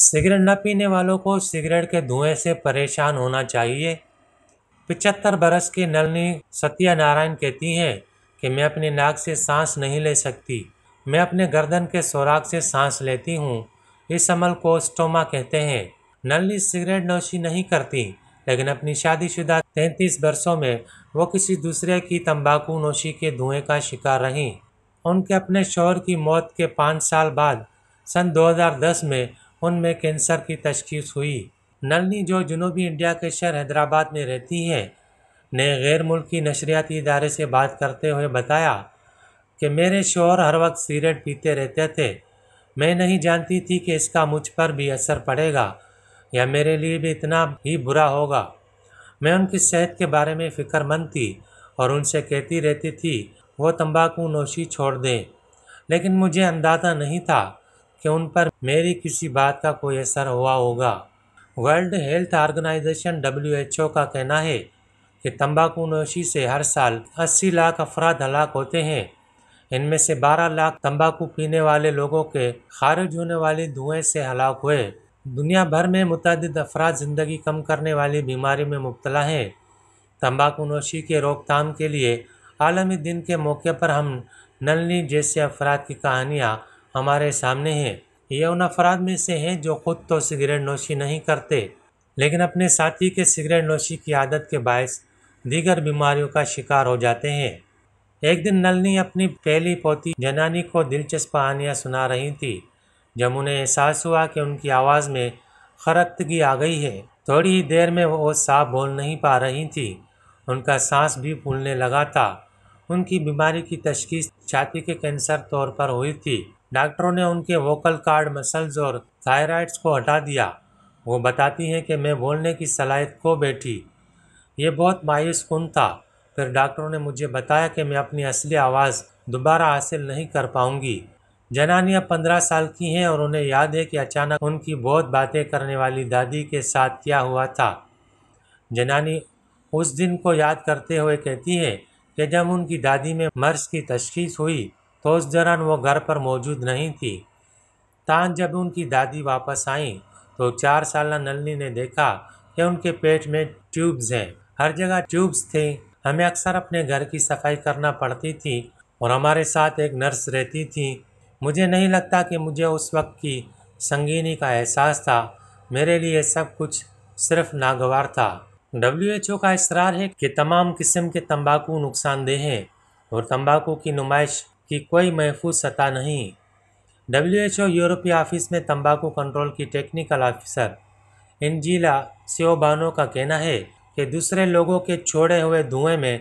cigarette न पीने वालों को सिगरेट के धुएं से परेशान होना चाहिए पिचहत्तर बरस की नलनी सत्यानारायण कहती हैं कि मैं अपनी नाक से सांस नहीं ले सकती मैं अपने गर्दन के सौराख से सांस लेती हूँ इस अमल को स्टोमा कहते हैं नलनी सिगरेट नोशी नहीं करती लेकिन अपनी शादीशुदा तैंतीस बरसों में वो किसी दूसरे की तंबाकू नोशी के धुएं का शिकार रहीं उनके अपने शोहर की मौत के पाँच साल बाद सन 2010 में उनमें कैंसर की तशखीस हुई नलनी जो जनूबी इंडिया के शहर हैदराबाद में रहती हैं ने गैर मुल्की नशरियाती इदारे से बात करते हुए बताया कि मेरे शोर हर वक्त सिगरेट पीते रहते थे मैं नहीं जानती थी कि इसका मुझ पर भी असर पड़ेगा या मेरे लिए भी इतना ही बुरा होगा मैं उनकी सेहत के बारे में फ़िक्रमंद थी और उनसे कहती रहती थी वो तंबाकू नोशी छोड़ दें लेकिन मुझे अंदाज़ा नहीं था कि उन पर मेरी किसी बात का कोई असर हुआ होगा वर्ल्ड हेल्थ ऑर्गेनाइजेशन डब्ल्यू का कहना है कि नोशी से हर साल 80 लाख अफराद हलाक होते हैं इनमें से 12 लाख तंबाकू पीने वाले लोगों के खारिज होने वाले धुएं से हलाक हुए दुनिया भर में मुतद अफराद ज़िंदगी कम करने वाली बीमारी में मुबतला हैं नोशी के रोकथाम के लिए आलमी दिन के मौके पर हम नलनी जैसे अफराद की कहानियाँ हमारे सामने है ये उन अफराद में से हैं जो खुद तो सिगरेट नोशी नहीं करते लेकिन अपने साथी के सिगरेट नोशी की आदत के बायस दीगर बीमारियों का शिकार हो जाते हैं एक दिन नलनी अपनी पहली पोती जनानी को दिलचस्प कहानियाँ सुना रही थी जब उन्हें एहसास हुआ कि उनकी आवाज़ में खरक्तगी आ गई है थोड़ी ही देर में वो साफ बोल नहीं पा रही थी उनका सांस भी फूलने लगा था उनकी बीमारी की तशखीस छाती के कैंसर तौर पर हुई थी डॉक्टरों ने उनके वोकल कार्ड मसल्स और थायराइड्स को हटा दिया वो बताती हैं कि मैं बोलने की सलाहित खो बैठी ये बहुत मायूस कन था फिर डॉक्टरों ने मुझे बताया कि मैं अपनी असली आवाज़ दोबारा हासिल नहीं कर पाऊंगी जनानियाँ पंद्रह साल की हैं और उन्हें याद है कि अचानक उनकी बहुत बातें करने वाली दादी के साथ क्या हुआ था जनानी उस दिन को याद करते हुए कहती है कि जब उनकी दादी में मर्ज की तशखीस हुई तो उस दौरान वो घर पर मौजूद नहीं थी तान जब उनकी दादी वापस आई तो चार साल नलनी ने देखा कि उनके पेट में ट्यूब्स हैं हर जगह ट्यूब्स थे हमें अक्सर अपने घर की सफाई करना पड़ती थी और हमारे साथ एक नर्स रहती थी मुझे नहीं लगता कि मुझे उस वक्त की संगीनी का एहसास था मेरे लिए सब कुछ सिर्फ नागवार था डब्ल्यू एच ओ का इसरार है कि तमाम किस्म के तंबाकू नुकसानदेह हैं और तंबाकू की नुमाइश की कोई महफूज सतह नहीं डब्ल्यू एच ओ यूरोपीय ऑफिस में तंबाकू कंट्रोल की टेक्निकल ऑफिसर इंजीला सियोबानो का कहना है कि दूसरे लोगों के छोड़े हुए धुएं में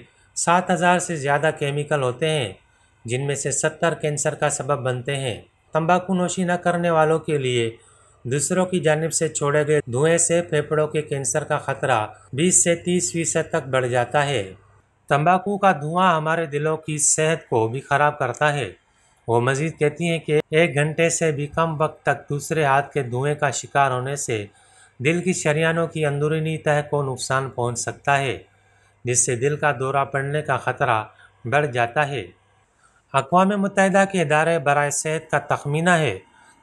7000 से ज़्यादा केमिकल होते हैं जिनमें से 70 कैंसर का सबब बनते हैं तंबाकू नोशी न करने वालों के लिए दूसरों की जानब से छोड़े गए धुएं से फेफड़ों के कैंसर का खतरा 20 से 30 फीसद तक बढ़ जाता है तंबाकू का धुआं हमारे दिलों की सेहत को भी ख़राब करता है वो मजीद कहती हैं कि एक घंटे से भी कम वक्त तक दूसरे हाथ के धुएँ का शिकार होने से दिल की शरियानों की अंदरूनी तह को नुकसान पहुँच सकता है जिससे दिल का दौरा पड़ने का ख़तरा बढ़ जाता है अकवा मुतहदा के इदारे बर सेहत का तखमीना है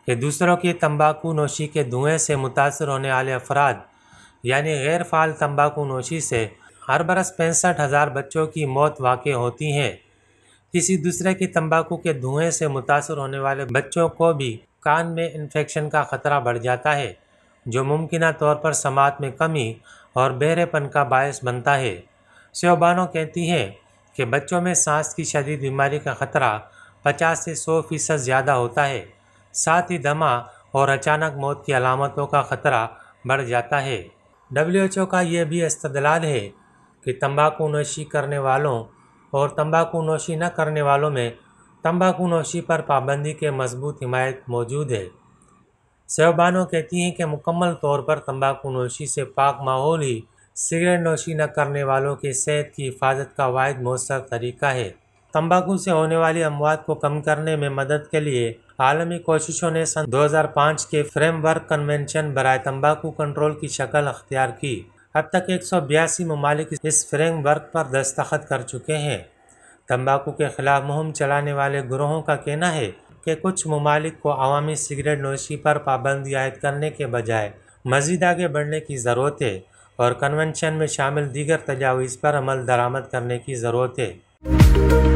कि दूसरों की तंबाकू नोशी के धुएँ से मुतासर होने वाले अफराद यानी गैर फाल तंबाकू नोशी से हर बरस पैंसठ हज़ार बच्चों की मौत वाक़ होती हैं किसी दूसरे की तंबाकू के धुएं से मुतासर होने वाले बच्चों को भी कान में इन्फेक्शन का ख़तरा बढ़ जाता है जो मुमकिन तौर पर समात में कमी और बहरेपन का बायस बनता है सेबानो कहती हैं कि बच्चों में सांस की शदीद बीमारी का ख़तरा 50 से 100 फ़ीसद ज़्यादा होता है साथ ही दमा और अचानक मौत की अलामतों का ख़तरा बढ़ जाता है डब्ल्यू एच ओ का यह भी इस्तलाल है कि तंबाकू नोशी करने वालों और तंबाकू नोशी न करने वालों में तंबाकू नोशी पर पाबंदी के मजबूत हिमायत मौजूद है सेवबानो कहती हैं कि मुकम्मल तौर पर तंबाकू नोशी से पाक माहौल ही सिगरेट नोशी न करने वालों की सेहत की हिफाजत का वाद मौसर तरीका है तंबाकू से होने वाली अमवात को कम करने में मदद के लिए आलमी कोशिशों ने सन 2005 के फ्रेमवर्क कन्वेंशन बरए तंबाकू कंट्रोल की शक्ल अख्तियार की अब तक एक सौ बयासी ममालिक इस फ्रेमवर्क पर दस्तखत कर चुके हैं तंबाकू के खिलाफ मुहिम चलाने वाले ग्रोहों का कहना है कि कुछ ममालिक को अवामी सिगरेट नोशी पर पाबंदी आयद करने के बजाय मजीद आगे बढ़ने की ज़रूरत है और कन्वेंशन में शामिल दीगर तजावीज़ पर अमल दरामद करने की ज़रूरत है